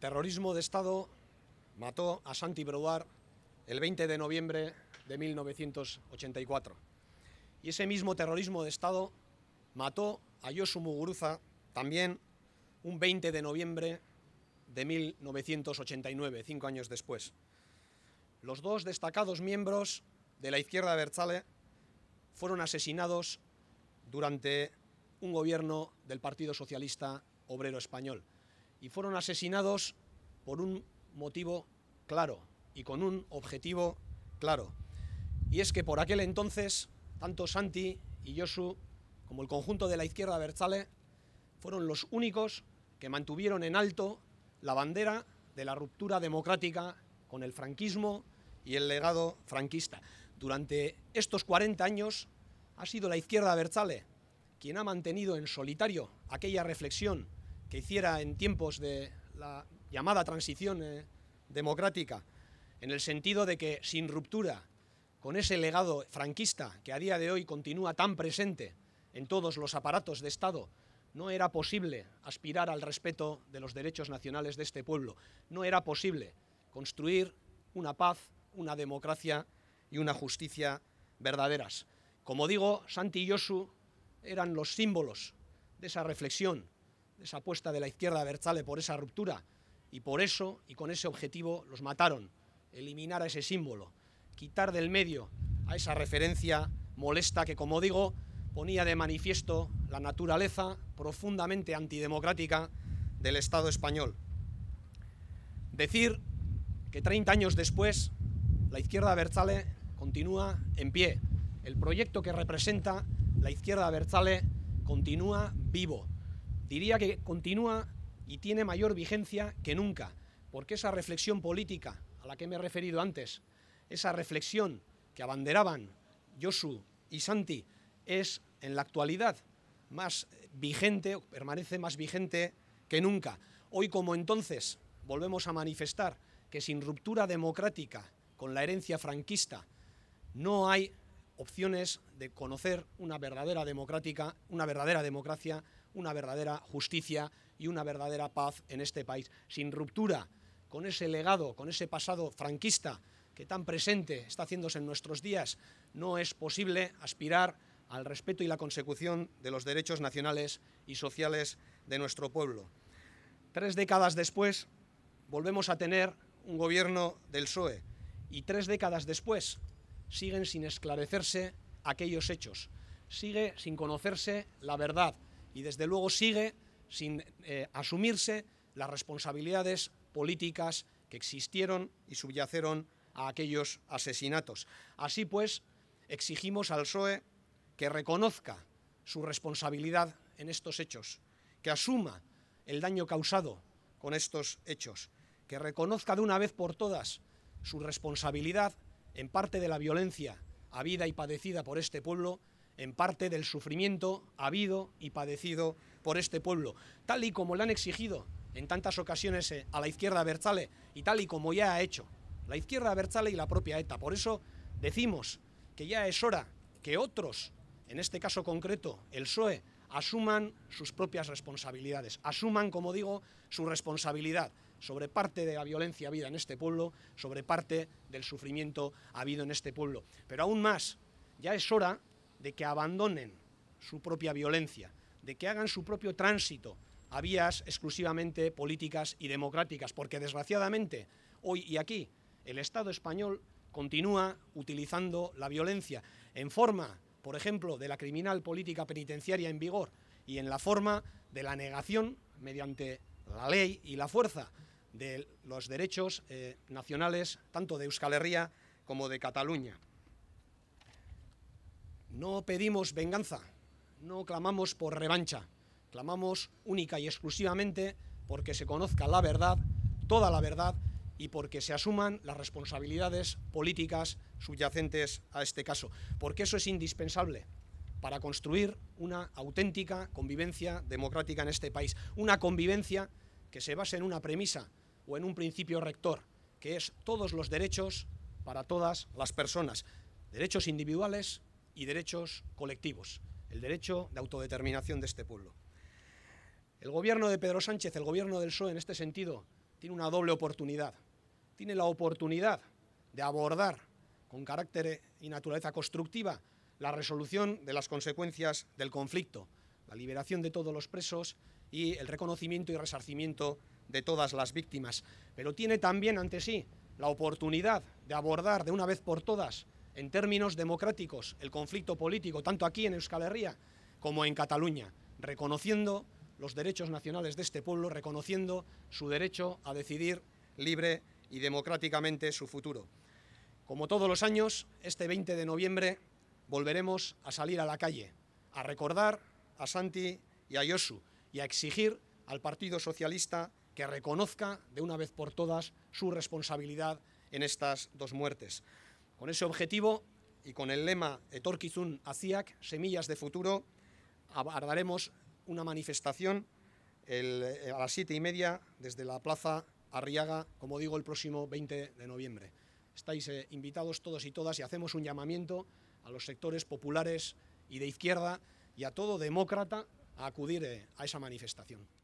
terrorismo de Estado mató a Santi Brouard el 20 de noviembre de 1984. Y ese mismo terrorismo de Estado mató a Yosu Muguruza también un 20 de noviembre de 1989, cinco años después. Los dos destacados miembros de la izquierda Berzale fueron asesinados durante un gobierno del Partido Socialista Obrero Español y fueron asesinados por un motivo claro y con un objetivo claro. Y es que por aquel entonces, tanto Santi y Josu como el conjunto de la izquierda Berzale fueron los únicos que mantuvieron en alto la bandera de la ruptura democrática con el franquismo y el legado franquista. Durante estos 40 años ha sido la izquierda Berzale quien ha mantenido en solitario aquella reflexión que hiciera en tiempos de la llamada transición eh, democrática, en el sentido de que sin ruptura con ese legado franquista que a día de hoy continúa tan presente en todos los aparatos de Estado, no era posible aspirar al respeto de los derechos nacionales de este pueblo, no era posible construir una paz, una democracia y una justicia verdaderas. Como digo, Santi y Yosu eran los símbolos de esa reflexión esa apuesta de la izquierda berzale por esa ruptura. Y por eso y con ese objetivo los mataron, eliminar a ese símbolo, quitar del medio a esa referencia molesta que, como digo, ponía de manifiesto la naturaleza profundamente antidemocrática del Estado español. Decir que 30 años después la izquierda berzale continúa en pie. El proyecto que representa la izquierda berzale continúa vivo diría que continúa y tiene mayor vigencia que nunca, porque esa reflexión política a la que me he referido antes, esa reflexión que abanderaban Josu y Santi, es en la actualidad más vigente, permanece más vigente que nunca. Hoy como entonces volvemos a manifestar que sin ruptura democrática con la herencia franquista no hay opciones de conocer una verdadera democrática, una verdadera democracia una verdadera justicia y una verdadera paz en este país, sin ruptura con ese legado, con ese pasado franquista que tan presente está haciéndose en nuestros días, no es posible aspirar al respeto y la consecución de los derechos nacionales y sociales de nuestro pueblo. Tres décadas después volvemos a tener un gobierno del PSOE y tres décadas después siguen sin esclarecerse aquellos hechos, sigue sin conocerse la verdad, y desde luego sigue sin eh, asumirse las responsabilidades políticas que existieron y subyacieron a aquellos asesinatos. Así pues, exigimos al PSOE que reconozca su responsabilidad en estos hechos, que asuma el daño causado con estos hechos, que reconozca de una vez por todas su responsabilidad en parte de la violencia habida y padecida por este pueblo en parte del sufrimiento habido y padecido por este pueblo, tal y como le han exigido en tantas ocasiones eh, a la izquierda berzale y tal y como ya ha hecho la izquierda berzale y la propia ETA. Por eso decimos que ya es hora que otros, en este caso concreto el PSOE, asuman sus propias responsabilidades, asuman, como digo, su responsabilidad sobre parte de la violencia habida en este pueblo, sobre parte del sufrimiento habido en este pueblo. Pero aún más, ya es hora de que abandonen su propia violencia, de que hagan su propio tránsito a vías exclusivamente políticas y democráticas, porque desgraciadamente hoy y aquí el Estado español continúa utilizando la violencia en forma, por ejemplo, de la criminal política penitenciaria en vigor y en la forma de la negación mediante la ley y la fuerza de los derechos eh, nacionales tanto de Euskal Herria como de Cataluña. No pedimos venganza, no clamamos por revancha, clamamos única y exclusivamente porque se conozca la verdad, toda la verdad, y porque se asuman las responsabilidades políticas subyacentes a este caso, porque eso es indispensable para construir una auténtica convivencia democrática en este país, una convivencia que se base en una premisa o en un principio rector, que es todos los derechos para todas las personas, derechos individuales y derechos colectivos, el derecho de autodeterminación de este pueblo. El gobierno de Pedro Sánchez, el gobierno del PSOE en este sentido, tiene una doble oportunidad. Tiene la oportunidad de abordar con carácter y naturaleza constructiva la resolución de las consecuencias del conflicto, la liberación de todos los presos y el reconocimiento y resarcimiento de todas las víctimas. Pero tiene también ante sí la oportunidad de abordar de una vez por todas en términos democráticos el conflicto político, tanto aquí en Euskal Herria como en Cataluña, reconociendo los derechos nacionales de este pueblo, reconociendo su derecho a decidir libre y democráticamente su futuro. Como todos los años, este 20 de noviembre volveremos a salir a la calle, a recordar a Santi y a Yosu y a exigir al Partido Socialista que reconozca de una vez por todas su responsabilidad en estas dos muertes. Con ese objetivo y con el lema Etorkizun Aziak, Semillas de Futuro, abordaremos una manifestación eh, a las siete y media desde la Plaza Arriaga, como digo, el próximo 20 de noviembre. Estáis eh, invitados todos y todas y hacemos un llamamiento a los sectores populares y de izquierda y a todo demócrata a acudir eh, a esa manifestación.